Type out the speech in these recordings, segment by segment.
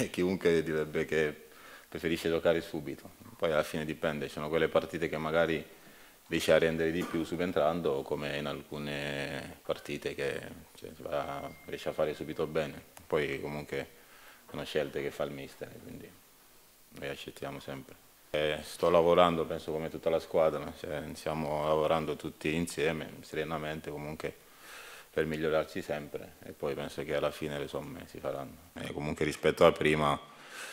chiunque direbbe che preferisce giocare subito. Poi alla fine dipende, ci sono quelle partite che magari riesci a rendere di più subentrando, come in alcune partite che cioè, riesci a fare subito bene. Poi comunque sono scelte che fa il mister, quindi noi accettiamo sempre. E eh, sto lavorando, penso come tutta la squadra, cioè, stiamo lavorando tutti insieme, serenamente comunque per migliorarsi sempre e poi penso che alla fine le somme si faranno. E eh, comunque rispetto a prima,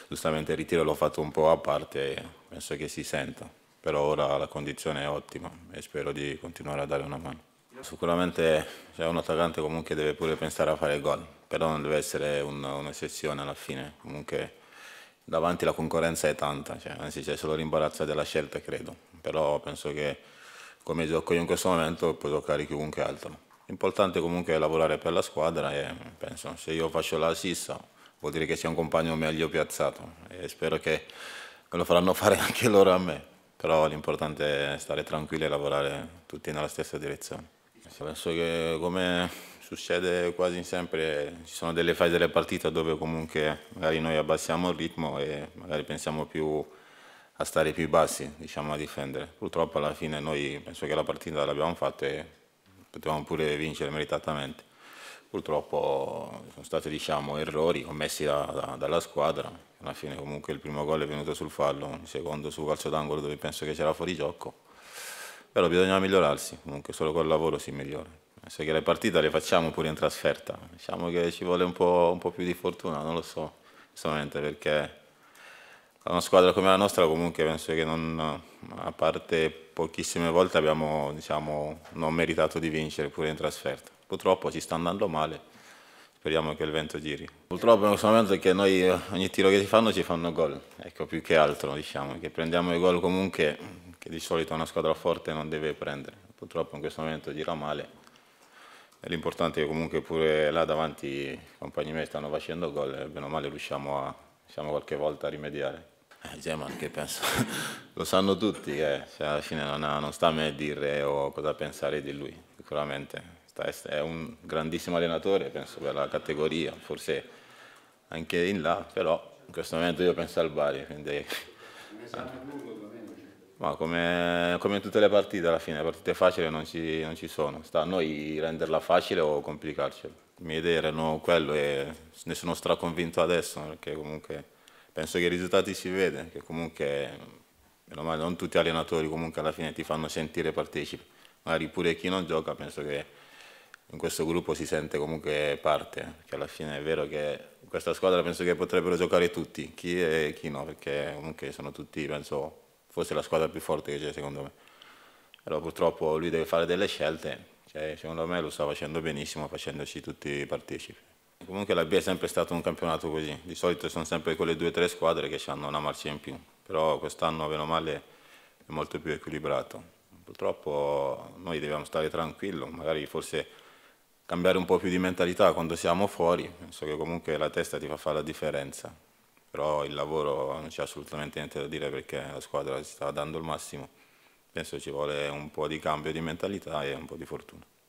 giustamente il ritiro l'ho fatto un po' a parte e penso che si senta, però ora la condizione è ottima e spero di continuare a dare una mano. Sicuramente cioè, un attaccante comunque deve pure pensare a fare gol, però non deve essere un'eccezione un alla fine, comunque davanti la concorrenza è tanta, cioè, anzi c'è solo l'imbarazzo della scelta credo, però penso che come gioco io in questo momento può giocare chiunque altro. L'importante comunque è lavorare per la squadra e penso se io faccio la vuol dire che sia un compagno meglio piazzato e spero che lo faranno fare anche loro a me. Però l'importante è stare tranquilli e lavorare tutti nella stessa direzione. Penso che come succede quasi sempre ci sono delle fasi delle partite dove comunque magari noi abbassiamo il ritmo e magari pensiamo più a stare più bassi, diciamo a difendere. Purtroppo alla fine noi penso che la partita l'abbiamo fatta e potevamo pure vincere meritatamente. Purtroppo sono stati diciamo, errori commessi da, da, dalla squadra, alla fine comunque il primo gol è venuto sul fallo, il secondo su calcio d'angolo dove penso che c'era fuori gioco, però bisogna migliorarsi, comunque solo col lavoro si migliora. Se che le partite le facciamo pure in trasferta, diciamo che ci vuole un po', un po più di fortuna, non lo so, solamente perché una squadra come la nostra comunque penso che non, a parte pochissime volte abbiamo diciamo, non meritato di vincere pure in trasferta. Purtroppo ci sta andando male, speriamo che il vento giri. Purtroppo in questo momento è che noi ogni tiro che ci fanno ci fanno gol, ecco più che altro diciamo, che prendiamo i gol comunque che di solito una squadra forte non deve prendere. Purtroppo in questo momento gira male. L'importante è che comunque pure là davanti i compagni miei stanno facendo gol e bene o male riusciamo a, diciamo, qualche volta a rimediare. Ah, Gemma che penso, lo sanno tutti, eh. cioè, alla fine non, ha, non, sta a me dire o oh, cosa pensare di lui, sicuramente è un grandissimo allenatore, penso per la categoria, forse anche in là, però in questo momento io penso al Bari. Quindi... Cioè? Ma come, come, in tutte le partite alla fine, le partite facili non ci, non ci sono, sta a noi renderla facile o complicarcela. Le mie idee erano quello e ne sono straconvinto adesso perché comunque penso che i risultati si vede, che comunque, meno male, non tutti gli allenatori comunque alla fine ti fanno sentire partecipi, magari pure chi non gioca penso che in questo gruppo si sente comunque parte, perché alla fine è vero che in questa squadra penso che potrebbero giocare tutti, chi e chi no, perché comunque sono tutti, penso, forse la squadra più forte che c'è secondo me. Però purtroppo lui deve fare delle scelte, cioè, secondo me lo sta facendo benissimo facendoci tutti partecipi comunque la B è sempre stato un campionato così, di solito sono sempre quelle due o tre squadre che hanno una marcia in più, però quest'anno, meno male, è molto più equilibrato. Purtroppo noi dobbiamo stare tranquilli, magari forse cambiare un po' più di mentalità quando siamo fuori, penso che comunque la testa ti fa fare la differenza, però il lavoro non c'è assolutamente niente da dire perché la squadra si sta dando il massimo, penso ci vuole un po' di cambio di mentalità e un po' di fortuna.